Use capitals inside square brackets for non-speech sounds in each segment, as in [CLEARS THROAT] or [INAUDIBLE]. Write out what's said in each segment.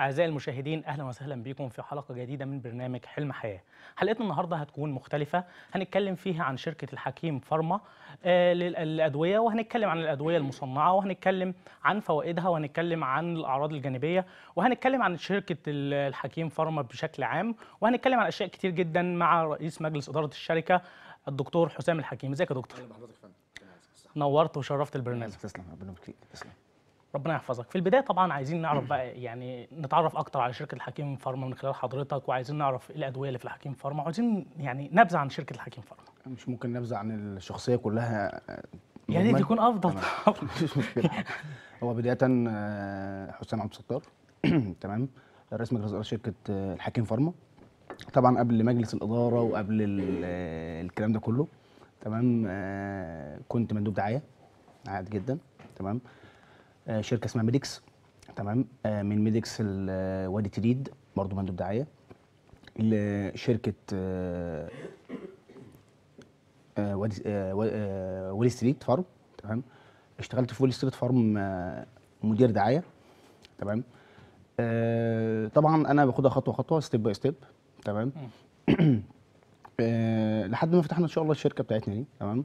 أعزائي المشاهدين أهلا وسهلا بكم في حلقة جديدة من برنامج حلم حياة حلقتنا النهاردة هتكون مختلفة هنتكلم فيها عن شركة الحكيم فارما آه، للأدوية وهنتكلم عن الأدوية المصنعة وهنتكلم عن فوائدها وهنتكلم عن الأعراض الجانبية وهنتكلم عن شركة الحكيم فارما بشكل عام وهنتكلم عن أشياء كتير جدا مع رئيس مجلس إدارة الشركة الدكتور حسام الحكيم ازيك يا دكتور؟ اهلا بحضرتك يا فندم نورت وشرفت البرنامج تسلم ربنا يبارك تسلم ربنا يحفظك في البدايه طبعا عايزين نعرف بقى يعني نتعرف اكتر على شركه الحكيم فارما من خلال حضرتك وعايزين نعرف ايه الادويه اللي في الحكيم فارما وعايزين يعني نبذه عن شركه الحكيم فارما مش ممكن نبذه عن الشخصيه كلها يا ريت يكون افضل طبعا مش مشكله هو بدايه آه، حسام عبد الستار [CLEARS THROAT] تمام رئيس مجلس اداره شركه آه، الحكيم فارما طبعا قبل مجلس الاداره وقبل آه، الكلام ده كله تمام كنت مندوب دعايه عادي جدا تمام آه، شركه اسمها ميديكس تمام آه، من ميديكس آه، وادي تريد برضه مندوب دعايه لشركه وادي وول ستريت فارم تمام اشتغلت في وول ستريت فارم مدير دعايه تمام طبعا انا باخدها خطوه خطوه ستيب باي ستيب تمام [CLEARS THROAT] لحد ما فتحنا ان شاء الله الشركه بتاعتنا دي تمام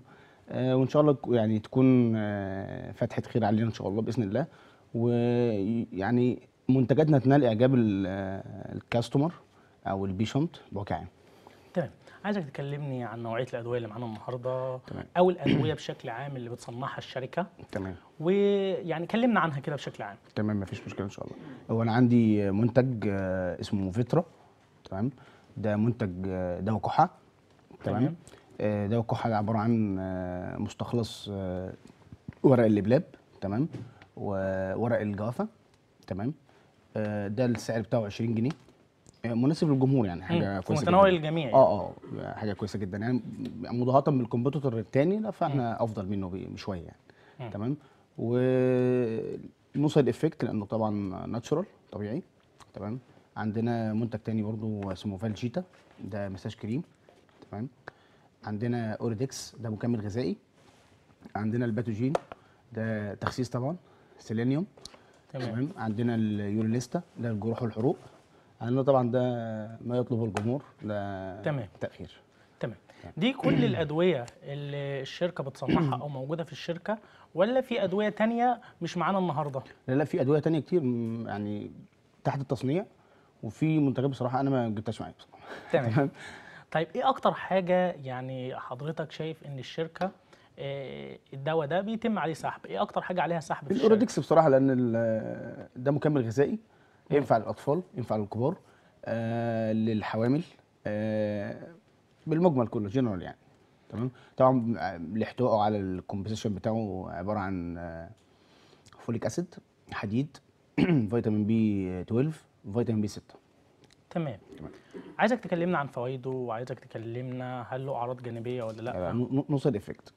آه، وان شاء الله يعني تكون آه، فتحه خير علينا ان شاء الله باذن الله ويعني منتجاتنا تنال اعجاب آه، الكاستمر او البيشنت بوجه عام تمام عايزك تكلمني عن نوعيه الادويه اللي معانا النهارده تمام. او الادويه بشكل عام اللي بتصنعها الشركه تمام ويعني كلمنا عنها كده بشكل عام تمام مفيش مشكله ان شاء الله هو انا عندي منتج اسمه فيترا تمام ده منتج دواء كحه تمام, تمام. آه، دواء الكحه عباره عن آه، مستخلص آه، ورق اللبلاب تمام وورق الجافه تمام ده السعر بتاعه 20 جنيه مناسب للجمهور يعني حاجه مم. كويسه متناول للجميع يعني. اه اه حاجه كويسه جدا يعني مضاهاه بالكمبيوتر الثاني لا فاحنا مم. افضل منه بشويه يعني مم. تمام ونوصل افكت لانه طبعا ناتشورال طبيعي تمام عندنا منتج تاني برضو اسمه فالجيتا ده مساج كريم تمام عندنا اوريدكس ده مكمل غذائي عندنا الباتوجين ده تخسيس طبعا سيلينيوم تمام عندنا اليوريليستا ده الجروح والحروق عندنا طبعا ده ما يطلبه الجمهور ده تمام تاخير تمام دي كل الادويه اللي الشركه بتصنعها او موجوده في الشركه ولا في ادويه تانية مش معانا النهارده لا لا في ادويه تانية كتير يعني تحت التصنيع وفي منتجات بصراحه انا ما جبتهاش معايا بصراحه تمام [LAUGHS] طيب ايه اكتر حاجه يعني حضرتك شايف ان الشركه آه، الدواء ده بيتم عليه سحب ايه اكتر حاجه عليها سحب في الاورودكس بصراحه لان آه، ده مكمل غذائي ينفع للاطفال ينفع للكبار آه للحوامل آه بالمجمل كله جنرال يعني تمام طبعا آه، لاحتوائه على الكومبوزيشن بتاعه عباره عن آه فوليك اسيد حديد [CLEARS THROAT] فيتامين بي 12 فيتامين بي 6 تمام عايزك تكلمنا عن فوائده وعايزك تكلمنا هل له اعراض جانبيه ولا لا آه، نو سايد افكت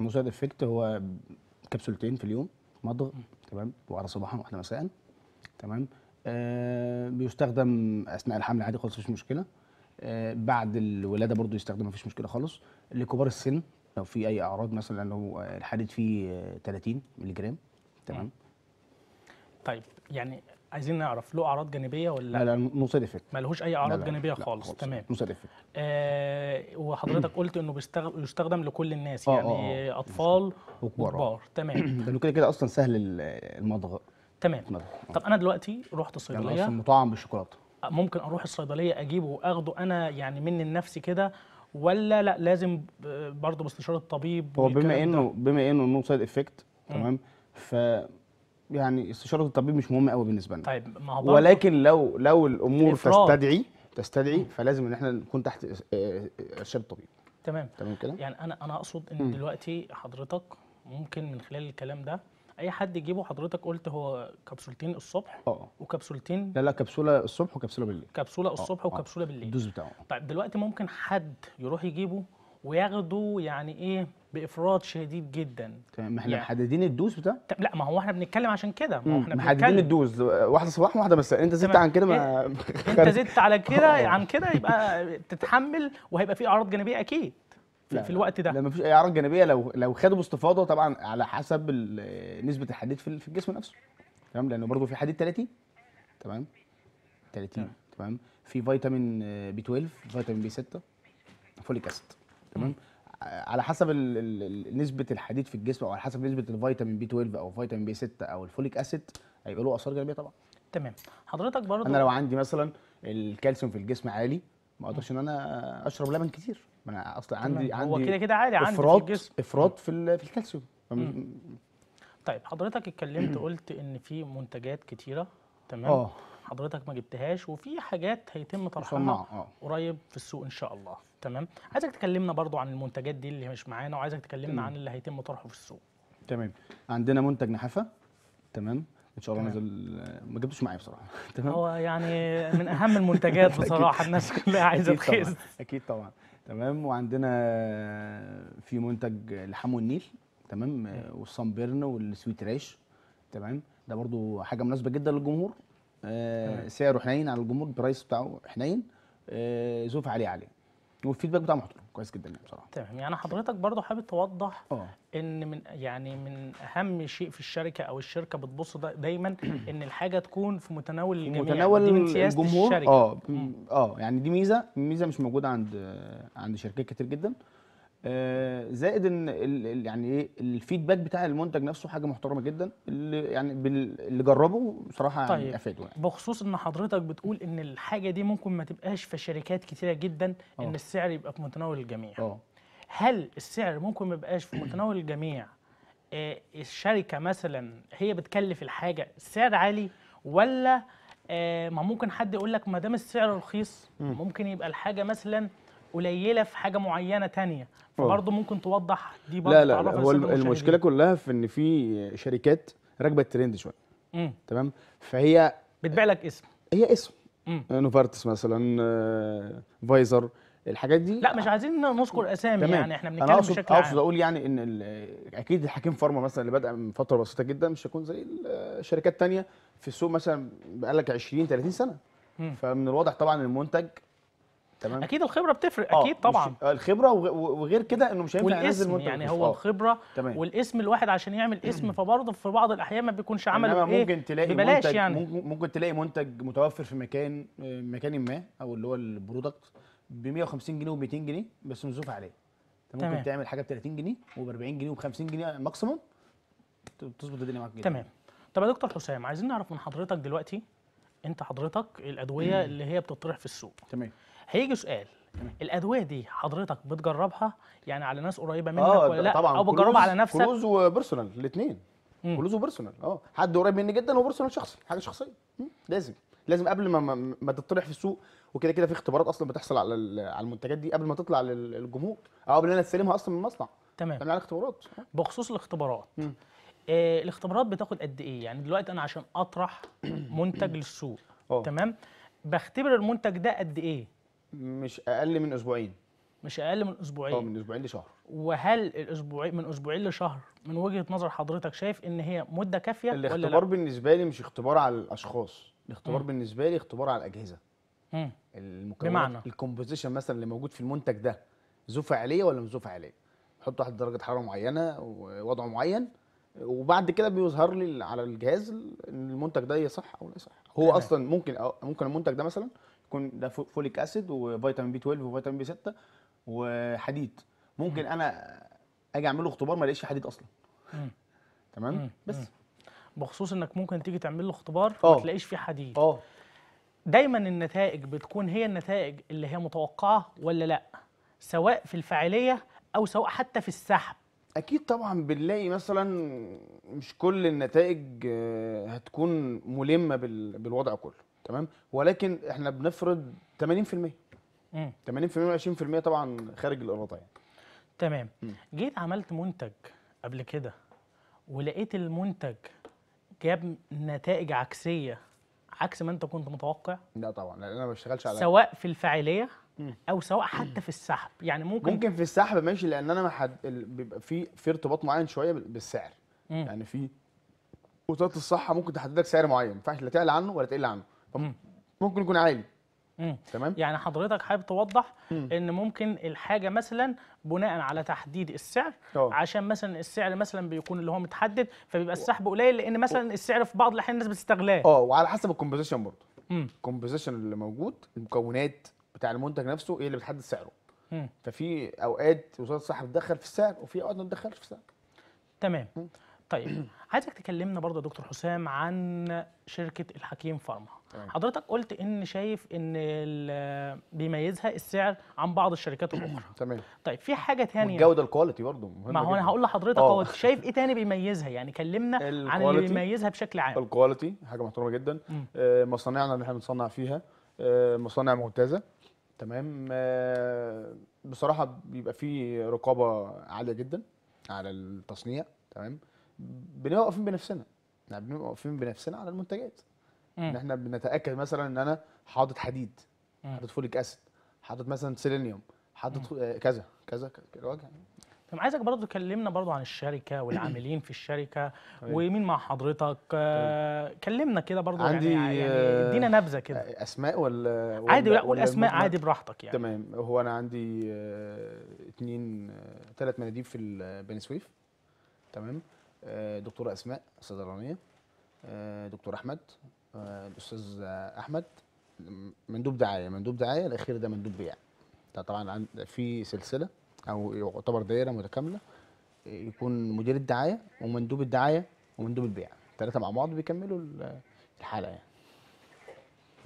نو سايد افكت هو كبسولتين في اليوم مضغ تمام واحده صباحا واحده مساء تمام آه بيستخدم اثناء الحمل عادي خالص مفيش مشكله آه بعد الولاده برضو يستخدم مفيش مشكله خالص لكبار السن لو في اي اعراض مثلا لو الحديد فيه 30 مللي جرام تمام طيب يعني عايزين نعرف له اعراض جانبيه ولا لا لا سايد افكت مالهوش اي اعراض لا لا جانبيه لا خالص. خالص تمام سايد افكت آه وحضرتك قلت انه بيستخدم يستخدم لكل الناس آه، آه، يعني آه آه. اطفال وكبار, وكبار. تمام [CLEARS THROAT] لانه كده كده اصلا سهل المضغ تمام المضغ. طب انا دلوقتي رحت الصيدليه يعني اصلا مطعم بالشوكولاته آه، ممكن اروح الصيدليه اجيبه واخده انا يعني مني لنفسي كده ولا لا لازم برضه باستشاره الطبيب هو بما انه بما انه نو سايد افكت تمام ف يعني استشاره الطبيب مش مهمه قوي بالنسبه لنا طيب ما هو ولكن لو لو الامور الإفراد. تستدعي تستدعي فلازم ان احنا نكون تحت آه، آه، ارشاد الطبيب تمام تمام كده يعني انا انا اقصد ان م. دلوقتي حضرتك ممكن من خلال الكلام ده اي حد يجيبه حضرتك قلت هو كبسولتين الصبح اه وكبسولتين لا لا كبسوله الصبح وكبسوله بالليل كبسوله آه. الصبح أوه. وكبسوله بالليل الدوز بتاعه طيب دلوقتي ممكن حد يروح يجيبه وياخدوا يعني ايه بافراط شديد جدا تمام ما احنا يعني. محددين الدوز بتاع لا ما هو احنا بنتكلم عشان كده ما هو احنا محددين الدوز واحده صباح واحده مساء انت زدت عن كده ما [LAUGHS] انت زدت على كده [LAUGHS] عن كده يبقى تتحمل وهيبقى في اعراض جانبيه اكيد في, في الوقت ده لا مفيش اي اعراض جانبيه لو لو خدوا باستفاضه طبعا على حسب نسبه الحديد في الجسم نفسه تمام لانه برضو في حديد 30 تمام 30 تمام في فيتامين بي 12 فيتامين بي 6 فوليك اسيد تمام آه، على حسب الـ الـ نسبه الحديد في الجسم او على حسب نسبه الفيتامين بي 12 او فيتامين بي 6 او الفوليك اسيد هيبقى له اثار جانبيه طبعا تمام حضرتك برضه انا لو عندي مثلا الكالسيوم في الجسم عالي ما اقدرش ان انا اشرب لبن كتير ما انا اصلا عندي عندي هو كده كده عالي عندي في الجسم افراط في, في الكالسيوم طيب حضرتك اتكلمت قلت ان في منتجات كتيره تمام اه حضرتك ما جبتهاش وفي حاجات هيتم طرحها آه. قريب في السوق ان شاء الله تمام عايزك تكلمنا برضو عن المنتجات دي اللي مش معانا وعايزك تكلمنا تمام. عن اللي هيتم طرحه في السوق تمام عندنا منتج نحافه تمام ان شاء الله نزل ما جبتوش معايا بصراحه [LAUGHS] تمام هو يعني من اهم المنتجات [LAUGHS] بصراحه الناس كلها عايزه تخيز اكيد طبعا تمام وعندنا في منتج لحم والنيل تمام والصنبرن والسويت ريش تمام ده برضو حاجه مناسبه جدا للجمهور آه، سعره حنين على الجمهور البرايس بتاعه حنين زوف آه، عليه عليه والفيدباك بتاعه محترم كويس جدا يعني بصراحه تمام يعني حضرتك برضو حابب توضح أوه. ان من يعني من اهم شيء في الشركه او الشركه بتبص دايما [CLEARS THROAT] ان الحاجه تكون في متناول الجميع متناول يعني سياسة الجمهور اه اه يعني دي ميزه ميزه مش موجوده عند عند شركات كتير جدا آه، زائد ان يعني ايه الفيدباك بتاع المنتج نفسه حاجه محترمه جدا اللي يعني اللي جربه بصراحه يعني طيب يعني افادوا يعني. بخصوص ان حضرتك بتقول ان الحاجه دي ممكن ما تبقاش في شركات كتيره جدا أوه. ان السعر يبقى في متناول الجميع أوه. هل السعر ممكن ما يبقاش في متناول الجميع آه، الشركه مثلا هي بتكلف الحاجه سعر عالي ولا آه، ما ممكن حد يقول لك ما دام السعر رخيص ممكن يبقى الحاجه مثلا قليله في حاجه معينه تانية فبرضه آه. ممكن توضح دي برضه لا لا, لا هو المشكله كلها في ان في شركات راكبه الترند شويه تمام فهي بتبيع لك اسم هي اسم آه، نوفارتس مثلا آه، فايزر الحاجات دي لا مش عايزين نذكر اسامي تمام. يعني احنا بنتكلم أنا بشكل عام اقصد اقول يعني ان اكيد الحكيم فارما مثلا اللي بدا من فتره بسيطه جدا مش هيكون زي الشركات الثانيه في السوق مثلا بقى لك 20 30 سنه مم. فمن الواضح طبعا المنتج تمام اكيد الخبره بتفرق آه اكيد طبعا الخبره وغير كده انه مش هينفع انزل منتج يعني هو آه، الخبره تمام. والاسم الواحد عشان يعمل [CLEARS THROAT] اسم فبرضه في بعض الاحيان ما بيكونش يعني عمل إيه ممكن تلاقي ببلاش منتج يعني ممكن تلاقي منتج متوفر في مكان مكان ما او اللي هو البرودكت ب 150 جنيه و200 جنيه بس مزوف عليه تمام ممكن تمام. تعمل حاجه ب 30 جنيه وب 40 جنيه وب 50 جنيه ماكسيموم تظبط الدنيا معاك جدا تمام طب يا دكتور حسام عايزين نعرف من حضرتك دلوقتي انت حضرتك الادويه مم. اللي هي بتطرح في السوق تمام هيجي سؤال الادويه دي حضرتك بتجربها يعني على ناس قريبه منك آه ولا لا او بتجربها على نفسك كلوز وبيرسونال الاثنين كلوز وبيرسونال اه حد قريب مني جدا وبيرسونال شخصي حاجه شخصيه لازم لازم قبل ما ما, ما تطرح في السوق وكده كده في اختبارات اصلا بتحصل على على المنتجات دي قبل ما تطلع للجمهور او آه، قبل ان انا استلمها اصلا من المصنع تمام تعمل اختبارات آه. بخصوص الاختبارات آه الاختبارات بتاخد قد ايه يعني دلوقتي انا عشان اطرح [CLEARS THROAT] منتج للسوق أوه. تمام بختبر المنتج ده قد ايه مش اقل من اسبوعين مش اقل من اسبوعين اه من اسبوعين لشهر وهل الاسبوعين من اسبوعين لشهر من وجهه نظر حضرتك شايف ان هي مده كافيه ولا لا الاختبار بالنسبه لي مش اختبار على الاشخاص الاختبار مم. بالنسبه لي اختبار على الاجهزه امم المكونات بمعنى الكومبوزيشن مثلا اللي موجود في المنتج ده ذو فاعليه ولا مش ذو فاعليه حط واحد درجه حراره معينه ووضع معين وبعد كده بيظهر لي على الجهاز المنتج ده يصح او لا يصح هو اصلا ممكن ممكن المنتج ده مثلا يكون ده فوليك اسيد وفيتامين بي 12 وفيتامين بي 6 وحديد ممكن انا اجي اعمل له اختبار ما الاقيش حديد اصلا تمام بس بخصوص انك ممكن تيجي تعمل له اختبار آه. ما تلاقيش فيه حديد اه دايما النتائج بتكون هي النتائج اللي هي متوقعه ولا لا سواء في الفاعليه او سواء حتى في السحب اكيد طبعا بنلاقي مثلا مش كل النتائج آه، هتكون ملمه بالوضع كله تمام ولكن احنا بنفرض 80% امم 80% و20% طبعا خارج الاراده يعني تمام مم. جيت عملت منتج قبل كده ولقيت المنتج جاب نتائج عكسيه عكس ما انت كنت متوقع لا طبعا لان انا ما بشتغلش على سواء في الفاعليه او سواء حتى في السحب يعني ممكن ممكن في السحب ماشي لان انا حد بيبقى في في ارتباط معين شويه بالسعر مم. يعني في وزاره الصحه ممكن تحدد لك سعر معين ما ينفعش لا تعلى عنه ولا تقل عنه ممكن يكون عالي تمام يعني حضرتك حابب توضح مم. ان ممكن الحاجه مثلا بناء على تحديد السعر أوه. عشان مثلا السعر مثلا بيكون اللي هو متحدد فبيبقى السحب قليل لان مثلا السعر في بعض الاحيان الناس بتستغلاه اه وعلى حسب الكومبوزيشن برضه الكومبوزيشن اللي موجود المكونات بتاع المنتج نفسه ايه اللي بتحدد سعره مم. ففي اوقات وزاره الصحه بتدخل في السعر وفي اوقات ما بتدخلش في السعر تمام مم. طيب عايزك تكلمنا برضه يا دكتور حسام عن شركه الحكيم فارما طيب. حضرتك قلت ان شايف ان بيميزها السعر عن بعض الشركات الاخرى [CLEARS THROAT] تمام طيب في حاجه ثانيه الجوده الكواليتي برضه مهمه ما هو انا هقول لحضرتك آه. هو شايف ايه ثاني بيميزها يعني كلمنا عن اللي بيميزها بشكل عام الكواليتي حاجه محترمه جدا آه، مصانعنا اللي احنا بنصنع فيها آه، مصانع ممتازه تمام بصراحه بيبقى في رقابه عاليه جدا على التصنيع تمام بنبقى واقفين بنفسنا يعني بنبقى واقفين بنفسنا على المنتجات ان احنا بنتاكد مثلا ان انا حاطط حديد حاطط فوليك اسيد حاطط مثلا سيلينيوم حاطط آه، كذا كذا كذا طب عايزك برضه تكلمنا برضه عن الشركه والعاملين في الشركه طيب. ومين مع حضرتك آه، طيب. كلمنا كده برضه يعني عندي يعني آه، ادينا يعني نبذه كده اسماء ولا, ولا عادي لا قول اسماء عادي براحتك يعني تمام هو انا عندي اثنين ثلاث مناديب في بني سويف تمام دكتوره اسماء صيدلانيه آه، دكتور احمد آه، الاستاذ احمد مندوب دعايه مندوب دعايه الاخير ده مندوب بيع طبعا في سلسله او يعتبر دايره متكامله يكون مدير الدعايه ومندوب الدعايه ومندوب البيع ثلاثه مع بعض بيكملوا الحاله يعني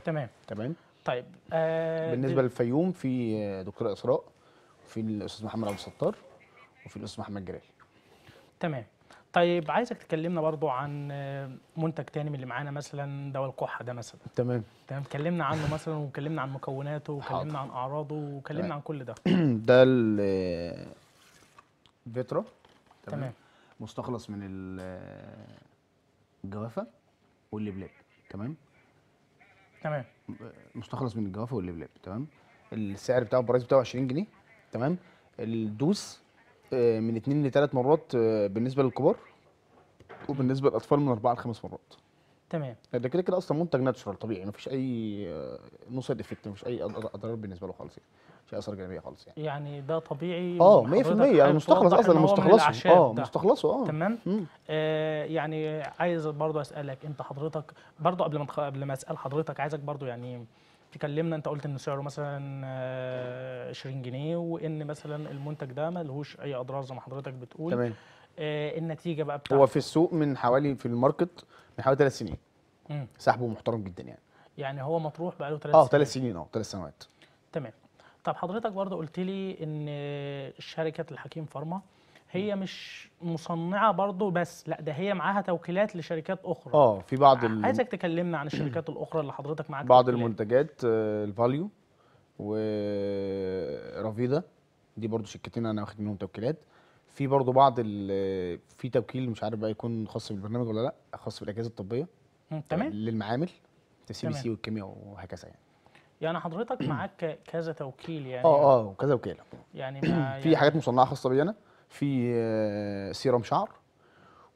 تمام تمام طيب آه بالنسبه للفيوم في دكتور اسراء في الاستاذ محمد عبد الستار وفي الاستاذ محمد جلال تمام طيب عايزك تكلمنا برضو عن آه، منتج تاني من اللي معانا مثلا دواء الكحه ده مثلا تمام تمام اتكلمنا عنه مثلا وكلمنا عن مكوناته وكلمنا عن اعراضه وكلمنا عن كل ده [CLEARS THROAT] ده الفيترا آه، آه، تمام. تمام مستخلص من الجوافه واللبلاب تمام تمام مستخلص من الجوافه واللبلاب تمام السعر بتاعه البرايس بتاعه 20 جنيه تمام الدوس آه، من اثنين لثلاث مرات آه، بالنسبه للكبار وبالنسبه للاطفال من اربعه لخمس مرات تمام ده كده كده اصلا منتج ناتشرال طبيعي مفيش اي نو سايد افكت مفيش اي اضرار بالنسبه له خالص يعني مش اي اثار جانبيه خالص يعني يعني ده طبيعي اه 100% يعني مستخلص اصلا مستخلصه اه مستخلصه اه تمام آه يعني عايز برضو اسالك انت حضرتك برضو قبل ما قبل ما اسال حضرتك عايزك برضو يعني تكلمنا انت قلت ان سعره مثلا 20 آه، جنيه وان مثلا المنتج ده ما لهوش اي اضرار زي ما حضرتك بتقول تمام آه النتيجه بقى بتاعته هو في السوق من حوالي في الماركت من حوالي ثلاث سنين سحبه محترم جدا يعني يعني هو مطروح بقاله ثلاث آه، سنين اه ثلاث سنين اه ثلاث سنوات تمام طب حضرتك برضه قلت لي ان شركه الحكيم فارما هي مش مصنعه برضه بس لا ده هي معاها توكيلات لشركات اخرى اه في بعض ال... عايزك تكلمنا عن الشركات الاخرى اللي حضرتك معاك بعض توكيلات. المنتجات آه، الفاليو ورافيدا دي برضه شركتين انا واخد منهم توكيلات في برضه بعض ال... آه، في توكيل مش عارف بقى يكون خاص بالبرنامج ولا لا خاص بالاجهزه الطبيه تمام آه، للمعامل السي بي سي والكيمياء وهكذا يعني يعني حضرتك معاك كذا توكيل يعني اه اه وكذا وكاله يعني [CLEARS THROAT] في يعني حاجات مصنعه خاصه بي انا في آه، سيرام شعر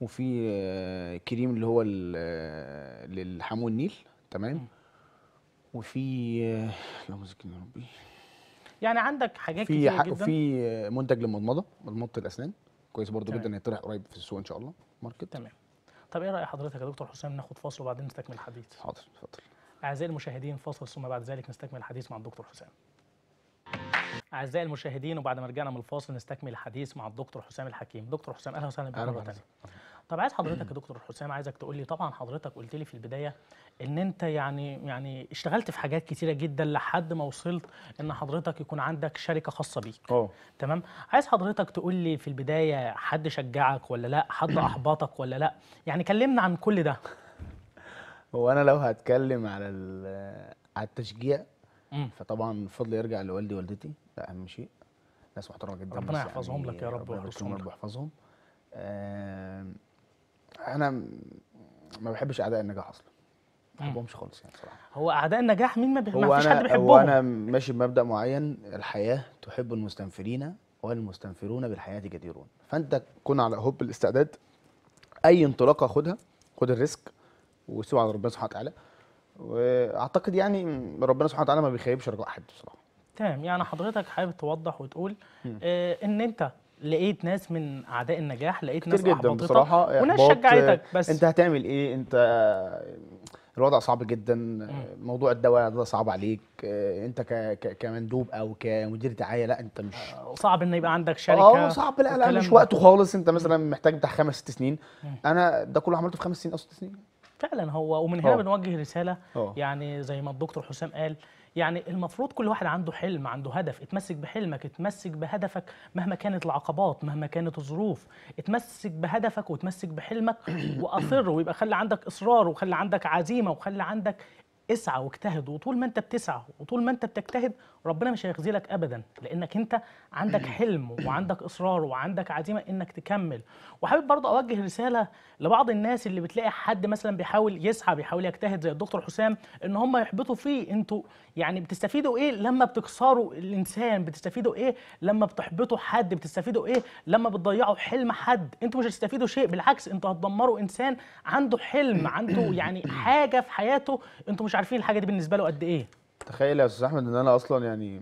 وفي آه، كريم اللي هو آه، للحمو النيل تمام وفي اللهم ذكرني يا ربي يعني عندك حاجات في كتير جدا في منتج للمضمضه مضمضه الاسنان كويس برضو تمام. جدا هيطرح قريب في السوق ان شاء الله ماركت تمام طب ايه راي حضرتك يا دكتور حسام ناخد فاصل وبعدين نستكمل الحديث حاضر اتفضل اعزائي المشاهدين فاصل ثم بعد ذلك نستكمل الحديث مع الدكتور حسام اعزائي المشاهدين وبعد ما رجعنا من الفاصل نستكمل الحديث مع الدكتور حسام الحكيم دكتور حسام اهلا وسهلا بك مره ثانيه طب عايز حضرتك يا دكتور حسام عايزك تقول لي طبعا حضرتك قلت لي في البدايه ان انت يعني يعني اشتغلت في حاجات كتيره جدا لحد ما وصلت ان حضرتك يكون عندك شركه خاصه بيك أوه. تمام عايز حضرتك تقول لي في البدايه حد شجعك ولا لا حد [COUGHS] احبطك ولا لا يعني كلمنا عن كل ده هو انا لو هتكلم على على التشجيع فطبعا فضل يرجع لوالدي ووالدتي ده اهم شيء ناس محترمه جدا ربنا يعني يحفظهم يعني لك يا رب ويحفظهم رب يحفظهم آه انا ما بحبش اعداء النجاح اصلا ما بحبهمش خالص يعني صراحه هو اعداء النجاح مين ما, بي... ما فيش حد بيحبهم هو انا ماشي بمبدا معين الحياه تحب المستنفرين والمستنفرون بالحياه جديرون فانت كن على هب الاستعداد اي انطلاقه خدها خد الريسك وسوى على ربنا سبحانه وتعالى واعتقد يعني ربنا سبحانه وتعالى ما بيخيبش رجاء حد بصراحه تمام يعني حضرتك حابب توضح وتقول إيه ان انت لقيت ناس من اعداء النجاح لقيت ناس جدا بصراحه وناس شجعتك آه، بس انت هتعمل ايه انت الوضع صعب جدا موضوع الدواء ده صعب عليك آه، انت ك... ك... كمندوب او كمدير دعايه لا انت مش آه، صعب ان يبقى عندك شركه اه صعب لا لا مش وقته خالص انت مثلا محتاج بتاع خمس ست سنين انا ده كله عملته في خمس سنين او ست سنين فعلا هو ومن هنا أوه. بنوجه رساله أوه. يعني زي ما الدكتور حسام قال يعني المفروض كل واحد عنده حلم عنده هدف اتمسك بحلمك اتمسك بهدفك مهما كانت العقبات مهما كانت الظروف اتمسك بهدفك وتمسك بحلمك [COUGHS] واصر ويبقى خلي عندك اصرار وخلي عندك عزيمه وخلي عندك اسعى واجتهد وطول ما انت بتسعى وطول ما انت بتجتهد ربنا مش هيخذلك ابدا لانك انت عندك [CLEARS THROAT] حلم وعندك اصرار وعندك عزيمه انك تكمل وحابب برضه اوجه رساله لبعض الناس اللي بتلاقي حد مثلا بيحاول يسعى بيحاول يجتهد زي الدكتور حسام ان هم يحبطوا فيه انتوا يعني بتستفيدوا ايه لما بتكسروا الانسان بتستفيدوا ايه لما بتحبطوا حد بتستفيدوا ايه لما بتضيعوا حلم حد انتوا مش هتستفيدوا شيء بالعكس انتوا هتدمروا انسان عنده حلم عنده يعني حاجه في حياته انتوا مش مش عارفين الحاجه دي بالنسبه له قد ايه تخيل يا استاذ احمد ان انا اصلا يعني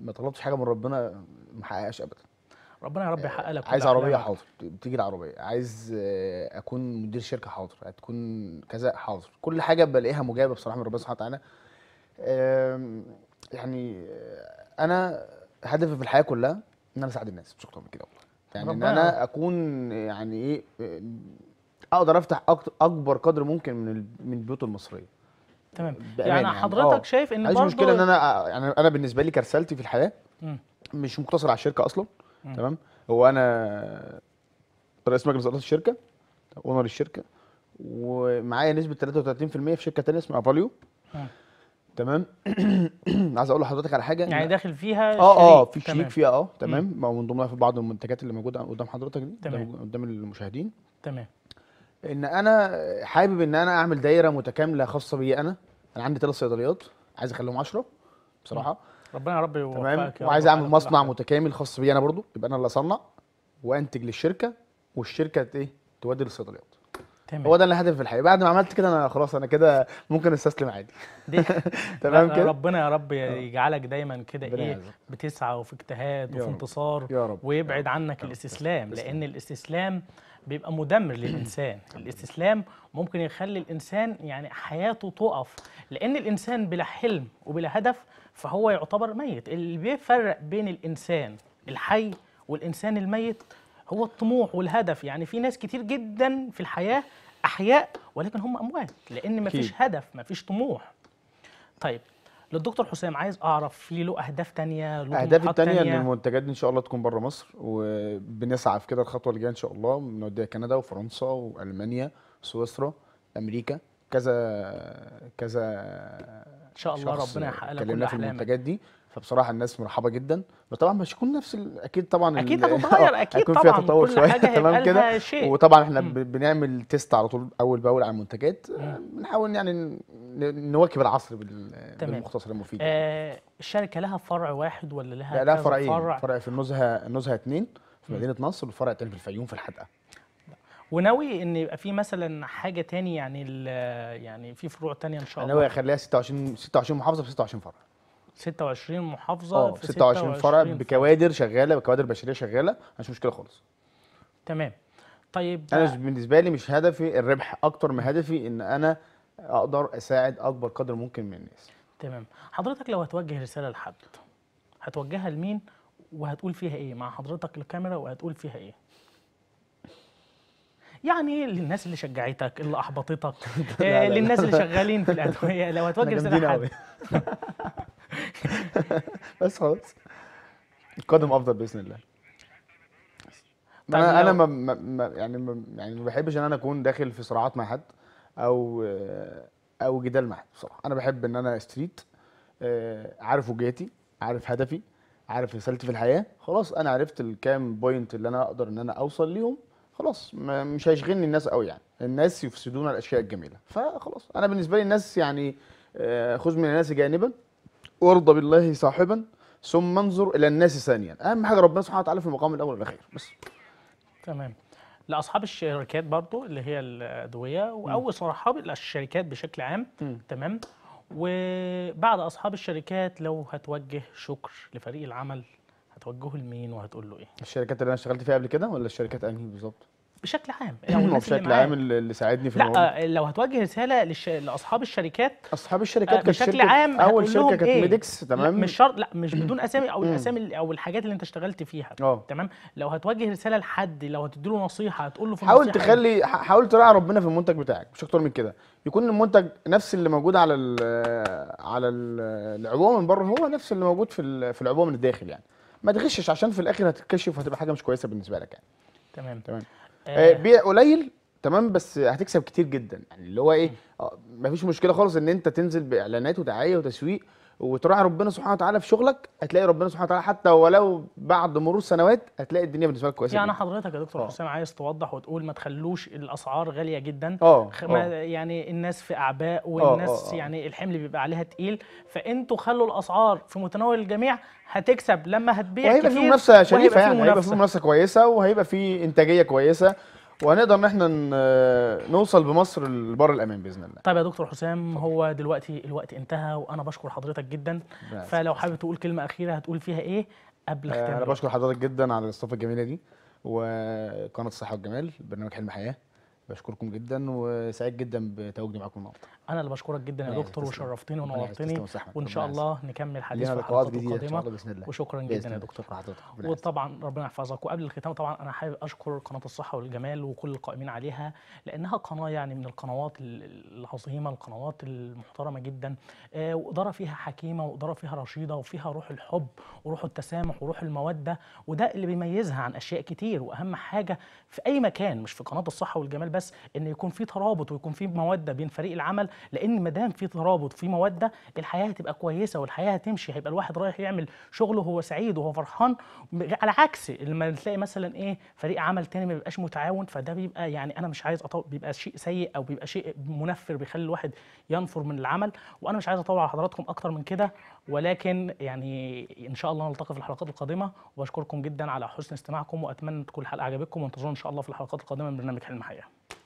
ما طلبتش حاجه من ربنا ما حققهاش ابدا ربنا يا رب يحقق لك عايز عربيه حاضر بتيجي العربيه عايز اكون مدير شركه حاضر هتكون كذا حاضر كل حاجه بلاقيها مجابه بصراحه من ربنا سبحانه وتعالى يعني انا هدفي في الحياه كلها ان انا اساعد الناس مش اكتر من كده والله يعني ان انا اكون يعني ايه اقدر افتح اكبر قدر ممكن من من البيوت المصريه تمام يعني, يعني حضرتك أوه. شايف ان برضه مشكله ان انا آه، يعني انا بالنسبه لي كرسالتي في الحياه م. مش مقتصر على الشركه اصلا م. تمام هو انا رئيس مجلس اداره الشركه اونر الشركه ومعايا نسبه 33% في شركه ثانيه اسمها فاليو تمام [CLEARS THROAT] عايز اقول لحضرتك على حاجه يعني داخل فيها اه اه في شريك فيها اه تمام من ضمنها في بعض المنتجات اللي موجوده قدام حضرتك دي تمام. قدام المشاهدين تمام ان انا حابب ان انا اعمل دايره متكامله خاصه بي انا انا عندي ثلاث صيدليات عايز اخليهم 10 بصراحه ربنا يا رب يوفقك وعايز اعمل مصنع متكامل خاص بي انا برضو يبقى انا اللي اصنع وانتج للشركه والشركه ايه تودي للصيدليات تمام هو ده اللي هدف في الحياه بعد ما عملت كده انا خلاص انا كده ممكن استسلم عادي [LAUGHS] تمام كده ربنا يا رب آه. يجعلك دايما كده ايه بتسعى وفي اجتهاد وفي انتصار يا رب. ويبعد يا رب. عنك الاستسلام لان الاستسلام بيبقى مدمر للانسان الاستسلام ممكن يخلي الانسان يعني حياته تقف لان الانسان بلا حلم وبلا هدف فهو يعتبر ميت اللي بيفرق بين الانسان الحي والانسان الميت هو الطموح والهدف يعني في ناس كتير جدا في الحياه احياء ولكن هم اموات لان ما فيش هدف ما فيش طموح طيب للدكتور حسام عايز اعرف في له اهداف تانية له اهداف تانية ان المنتجات دي ان شاء الله تكون بره مصر وبنسعى في كده الخطوه اللي جايه ان شاء الله نوديها كندا وفرنسا والمانيا سويسرا امريكا كذا كذا ان شاء الله ربنا يحقق لك كل المنتجات دي فبصراحه الناس مرحبه جدا طبعا مش يكون نفس ال... اكيد طبعا اكيد [LAUGHS] هتتغير آه، اكيد طبعا فيها تطور شويه [LAUGHS] تمام كده وطبعا احنا م. بنعمل تيست على طول اول باول على المنتجات بنحاول يعني نواكب العصر بالمختصر المفيد يعني. آه الشركه لها فرع واحد ولا لها لا لها فرعين فرع, فرع في النزهه النزهه اثنين في مدينه نصر والفرع الثاني في الفيوم في الحدقه وناوي ان يبقى في مثلا حاجه تاني يعني يعني في فروع تانية ان شاء الله ناوي اخليها 26 26 محافظه في 26 فرع 26 محافظه اه 26, 26 فرع بكوادر شغاله بكوادر بشريه شغاله مفيش مشكله خالص تمام طيب انا آه، بالنسبه لي مش هدفي الربح اكتر ما هدفي ان انا اقدر اساعد اكبر قدر ممكن من الناس تمام حضرتك لو هتوجه رساله لحد هتوجهها لمين وهتقول فيها ايه مع حضرتك الكاميرا وهتقول فيها ايه يعني إيه للناس اللي شجعتك اللي احبطتك [LAUGHS] إيه للناس اللي شغالين في الادويه لو [LAUGHS] هتوجه رساله لحد [LAUGHS] [LAUGHS] بس خلاص القادم افضل باذن الله انا انا ما ما يعني ما يعني ما بحبش ان انا اكون داخل في صراعات مع حد او او جدال مع حد بصراحه انا بحب ان انا ستريت آه، عارف وجهتي عارف هدفي عارف رسالتي في الحياه خلاص انا عرفت الكام بوينت اللي انا اقدر ان انا اوصل ليهم خلاص مش هيشغلني الناس قوي يعني الناس يفسدون الاشياء الجميله فخلاص انا بالنسبه لي الناس يعني آه، خذ من الناس جانبا وارضى بالله صاحبا ثم انظر الى الناس ثانيا اهم حاجه ربنا سبحانه وتعالى في المقام الاول والاخير بس تمام لاصحاب الشركات برضو اللي هي الادويه او اصحاب الشركات بشكل عام م. تمام وبعد اصحاب الشركات لو هتوجه شكر لفريق العمل هتوجهه لمين وهتقول له ايه الشركات اللي انا اشتغلت فيها قبل كده ولا الشركات انهي بالظبط بشكل عام يعني [CLEARS THROAT] بشكل عام اللي ساعدني في لا الموضوع. آه، لو هتوجه رساله لش... لاصحاب الشركات اصحاب الشركات آه، كانت بشكل عام اول شركه كانت إيه؟ ميديكس تمام مش شرط لا مش [CLEARS THROAT] بدون اسامي او الاسامي او الحاجات اللي انت اشتغلت فيها أوه. تمام لو هتوجه رساله لحد لو هتدي له نصيحه هتقول له في حاول إيه؟ تخلي حاول تراعي ربنا في المنتج بتاعك مش اكتر من كده يكون المنتج نفس اللي موجود على الـ على الـ العبوه من بره هو نفس اللي موجود في في العبوه من الداخل يعني ما تغشش عشان في الاخر هتتكشف وهتبقى حاجه مش كويسه بالنسبه لك يعني تمام تمام آه، آه، بيع قليل تمام بس هتكسب كتير جدا يعني اللي هو ايه آه، مفيش مشكله خالص ان انت تنزل باعلانات ودعايه وتسويق وتراعي ربنا سبحانه وتعالى في شغلك هتلاقي ربنا سبحانه وتعالى حتى ولو بعد مرور سنوات هتلاقي الدنيا بالنسبه لك كويسه يعني حضرتك يا دكتور آه. حسام عايز توضح وتقول ما تخلوش الاسعار غاليه جدا أوه. أوه. يعني الناس في اعباء آه، والناس أوه. أوه. يعني الحمل بيبقى عليها تقيل فانتوا خلوا الاسعار في متناول الجميع هتكسب لما هتبيع وهيبقى كتير في منافسه شريفه يعني هيبقى في منافسه كويسه وهيبقى في انتاجيه كويسه وهنقدر ان احنا نوصل بمصر لبر الامان باذن الله طيب يا دكتور حسام فضل. هو دلوقتي الوقت انتهى وانا بشكر حضرتك جدا بس. فلو حابب تقول كلمه اخيره هتقول فيها ايه قبل آه، اختيارك انا بشكر حضرتك جدا على الاستضافه الجميله دي وقناه الصحه والجمال برنامج حلم حياه بشكركم جدا وسعيد جدا بتواجدي معاكم النهارده انا اللي بشكرك جدا يا دكتور وشرفتني ونورتني وان شاء الله نكمل حديث في حلقات قادمه بإذن الله. وشكرا جدا يا دكتور وطبعا ربنا يحفظك وقبل الختام طبعا انا حابب اشكر قناه الصحه والجمال وكل القائمين عليها لانها قناه يعني من القنوات العظيمه القنوات المحترمه جدا آه، واداره فيها حكيمه واداره فيها رشيده وفيها روح الحب وروح التسامح وروح الموده وده اللي بيميزها عن اشياء كتير واهم حاجه في اي مكان مش في قناه الصحه والجمال بس ان يكون في ترابط ويكون في موده بين فريق العمل لان ما دام في ترابط في موده الحياه هتبقى كويسه والحياه هتمشي هيبقى الواحد رايح يعمل شغله وهو سعيد وهو فرحان على عكس لما تلاقي مثلا ايه فريق عمل تاني ما بيبقاش متعاون فده بيبقى يعني انا مش عايز أطو... بيبقى شيء سيء او بيبقى شيء منفر بيخلي الواحد ينفر من العمل وانا مش عايز اطول على حضراتكم اكتر من كده ولكن يعني ان شاء الله نلتقي في الحلقات القادمه وبشكركم جدا على حسن استماعكم واتمنى تكون الحلقه عجبتكم وانتظرونا ان شاء الله في الحلقات القادمه من برنامج حلم حياه